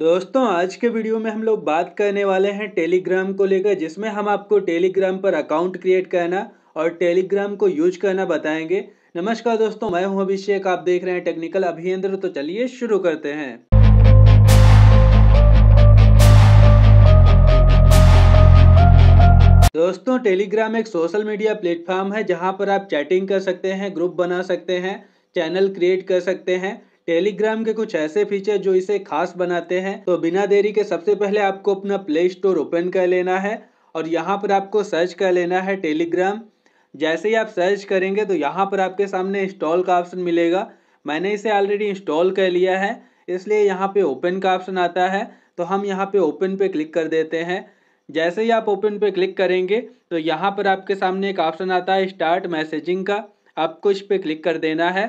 दोस्तों आज के वीडियो में हम लोग बात करने वाले हैं टेलीग्राम को लेकर जिसमें हम आपको टेलीग्राम पर अकाउंट क्रिएट करना और टेलीग्राम को यूज करना बताएंगे नमस्कार दोस्तों मैं हूं अभिषेक आप देख रहे हैं टेक्निकल अभियंत्र तो चलिए शुरू करते हैं दोस्तों टेलीग्राम एक सोशल मीडिया प्लेटफॉर्म है जहां पर आप चैटिंग कर सकते हैं ग्रुप बना सकते हैं चैनल क्रिएट कर सकते हैं टेलीग्राम के कुछ ऐसे फीचर जो इसे खास बनाते हैं तो बिना देरी के सबसे पहले आपको अपना प्ले स्टोर ओपन कर लेना है और यहाँ पर आपको सर्च कर लेना है टेलीग्राम जैसे ही आप सर्च करेंगे तो यहाँ पर आपके सामने इंस्टॉल का ऑप्शन मिलेगा मैंने इसे ऑलरेडी इंस्टॉल कर लिया है इसलिए यहाँ पे ओपन का ऑप्शन आता है तो हम यहाँ पे ओपन पे क्लिक कर देते हैं जैसे ही आप ओपन पे क्लिक करेंगे तो यहाँ पर आपके सामने एक ऑप्शन आता है स्टार्ट मैसेजिंग का आपको इस पर क्लिक कर देना है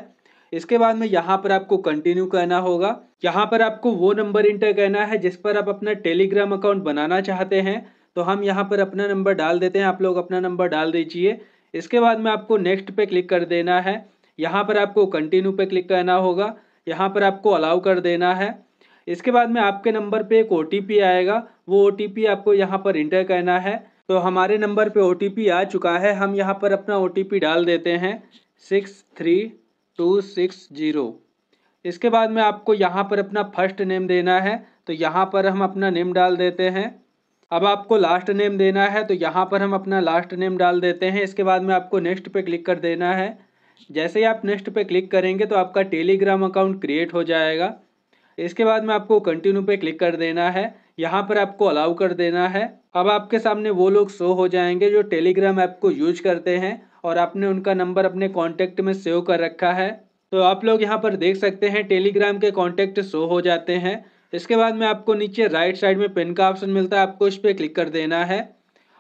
इसके बाद में यहाँ पर आपको कंटिन्यू करना होगा यहाँ पर आपको वो नंबर इंटर करना है जिस पर आप अपना टेलीग्राम अकाउंट बनाना चाहते हैं तो हम यहाँ पर अपना नंबर डाल देते हैं आप लोग अपना नंबर डाल दीजिए इसके बाद में आपको नेक्स्ट पे क्लिक कर देना है यहाँ पर आपको कंटिन्यू पे क्लिक करना होगा यहाँ पर आपको अलाउ कर देना है इसके बाद में आपके नंबर पे एक ओ आएगा वो ओ आपको यहाँ पर इंटर करना है तो हमारे नंबर पे ओ आ चुका है हम यहाँ पर अपना ओ डाल देते हैं six three two six zero इसके बाद में आपको यहाँ पर अपना फर्स्ट नेम देना है तो यहाँ पर हम अपना नेम डाल देते हैं अब आपको लास्ट नेम देना है तो यहाँ पर हम अपना लास्ट नेम डाल देते हैं इसके बाद में आपको नेक्स्ट पे क्लिक कर देना है जैसे ही आप नेक्स्ट पे क्लिक करेंगे तो आपका टेलीग्राम अकाउंट क्रिएट हो जाएगा इसके बाद में आपको कंटिन्यू पे क्लिक कर देना है यहाँ पर आपको अलाउ कर देना है अब आपके सामने वो लोग शो हो जाएंगे जो टेलीग्राम ऐप को यूज करते हैं और आपने उनका नंबर अपने कॉन्टैक्ट में सेव कर रखा है तो आप लोग यहाँ पर देख सकते हैं टेलीग्राम के कॉन्टैक्ट शो हो जाते हैं इसके बाद में आपको नीचे राइट साइड में पिन का ऑप्शन मिलता है आपको इस पर क्लिक कर देना है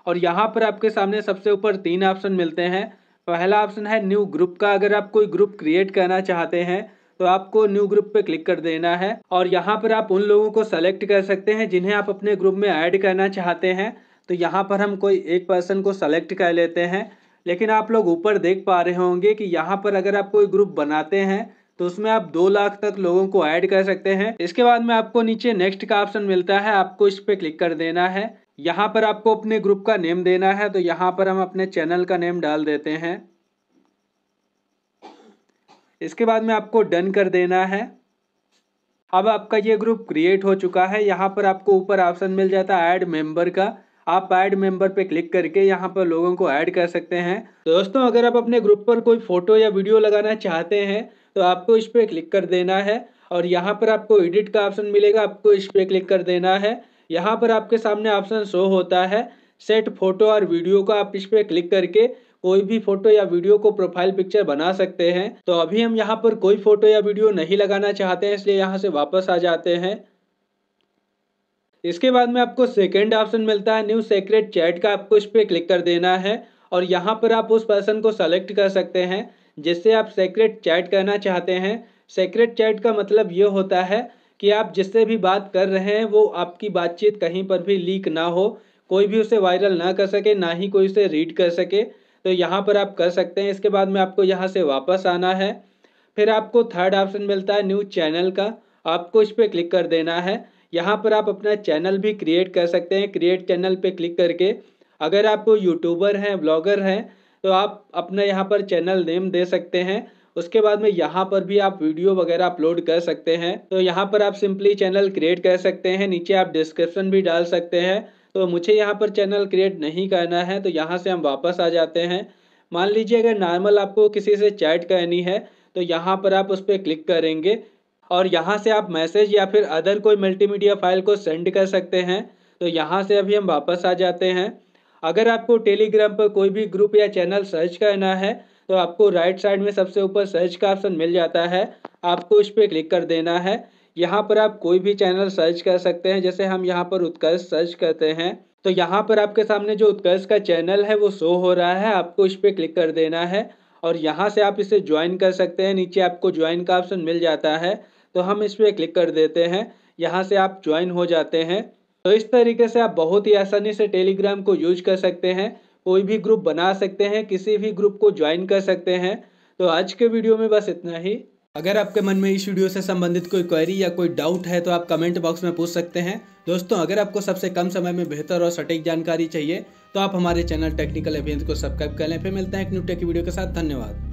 और यहाँ पर आपके सामने सबसे ऊपर तीन ऑप्शन मिलते हैं पहला ऑप्शन है न्यू ग्रुप का अगर आप कोई ग्रुप क्रिएट करना चाहते हैं तो आपको न्यू ग्रुप पे क्लिक कर देना है और यहाँ पर आप उन लोगों को सेलेक्ट कर सकते हैं जिन्हें आप अपने ग्रुप में ऐड करना चाहते हैं तो यहाँ पर हम कोई एक पर्सन को सेलेक्ट कर लेते हैं लेकिन आप लोग ऊपर देख पा रहे होंगे कि यहाँ पर अगर आप कोई ग्रुप बनाते हैं तो उसमें आप दो लाख तक लोगों को ऐड कर सकते हैं इसके बाद में आपको नीचे नेक्स्ट का ऑप्शन मिलता है आपको इस पर क्लिक कर देना है यहाँ पर आपको अपने ग्रुप का नेम देना है तो यहाँ पर हम अपने चैनल का नेम डाल देते हैं इसके बाद में आपको डन कर देना है अब आपका ये ग्रुप क्रिएट हो चुका है यहाँ पर आपको ऊपर ऑप्शन मिल जाता है ऐड मेंबर का आप ऐड मेंबर पे क्लिक करके यहाँ पर लोगों को ऐड कर सकते हैं तो दोस्तों अगर आप अपने ग्रुप पर कोई फोटो या वीडियो लगाना चाहते हैं तो आपको इस पर क्लिक कर देना है और यहाँ पर आपको एडिट का ऑप्शन मिलेगा आपको इस पर क्लिक कर देना है यहाँ पर आपके सामने ऑप्शन शो होता है सेट फोटो और वीडियो का आप इस पर क्लिक करके कोई भी फोटो या वीडियो को प्रोफाइल पिक्चर बना सकते हैं तो अभी हम यहाँ पर कोई फोटो या वीडियो नहीं लगाना चाहते हैं इसलिए यहाँ से वापस आ जाते हैं इसके बाद में आपको सेकेंड ऑप्शन मिलता है न्यू सेक्रेट चैट का आपको इस पर क्लिक कर देना है और यहाँ पर आप उस पर्सन को सेलेक्ट कर सकते हैं जिससे आप सेक्रेट चैट करना चाहते हैं सेक्रेट चैट का मतलब ये होता है कि आप जिससे भी बात कर रहे हैं वो आपकी बातचीत कहीं पर भी लीक ना हो कोई भी उसे वायरल ना कर सके ना ही कोई उसे रीड कर सके तो यहाँ पर आप कर सकते हैं इसके बाद में आपको यहाँ से वापस आना है फिर आपको थर्ड ऑप्शन मिलता है न्यू चैनल का आपको इस पर क्लिक कर देना है यहाँ पर आप अपना चैनल भी क्रिएट कर सकते हैं क्रिएट चैनल पे क्लिक करके अगर आप यूट्यूबर हैं ब्लॉगर हैं तो आप अपना यहाँ पर चैनल नेम दे सकते हैं उसके बाद में यहाँ पर भी आप वीडियो वगैरह अपलोड कर सकते हैं तो यहाँ पर आप सिंपली चैनल क्रिएट कर सकते हैं नीचे आप डिस्क्रिप्शन भी डाल सकते हैं तो मुझे यहाँ पर चैनल क्रिएट नहीं करना है तो यहाँ से हम वापस आ जाते हैं मान लीजिए अगर नॉर्मल आपको किसी से चैट करनी है तो यहाँ पर आप उस पर क्लिक करेंगे और यहाँ से आप मैसेज या फिर अदर कोई मल्टीमीडिया फाइल को सेंड कर सकते हैं तो यहाँ से अभी हम वापस आ जाते हैं अगर आपको टेलीग्राम पर कोई भी ग्रुप या चैनल सर्च करना है तो आपको राइट साइड में सबसे ऊपर सर्च का ऑप्शन मिल जाता है आपको उस पर क्लिक कर देना है यहाँ पर आप कोई भी चैनल सर्च कर सकते हैं जैसे हम यहाँ पर उत्कर्ष सर्च करते हैं तो यहाँ पर आपके सामने जो उत्कर्ष का चैनल है वो शो हो रहा है आपको इस पर क्लिक कर देना है और यहाँ से आप इसे ज्वाइन कर सकते हैं नीचे आपको ज्वाइन का ऑप्शन मिल जाता है तो हम इस पर क्लिक कर देते हैं यहाँ से आप ज्वाइन हो जाते हैं तो इस तरीके से आप बहुत ही आसानी से टेलीग्राम को यूज कर सकते हैं कोई भी ग्रुप बना सकते हैं किसी भी ग्रुप को ज्वाइन कर सकते हैं तो आज के वीडियो में बस इतना ही अगर आपके मन में इस वीडियो से संबंधित कोई क्वेरी या कोई डाउट है तो आप कमेंट बॉक्स में पूछ सकते हैं दोस्तों अगर आपको सबसे कम समय में बेहतर और सटीक जानकारी चाहिए तो आप हमारे चैनल टेक्निकल एवियंस को सब्सक्राइब कर लें फिर मिलते हैं एक न्यू टेक वीडियो के साथ धन्यवाद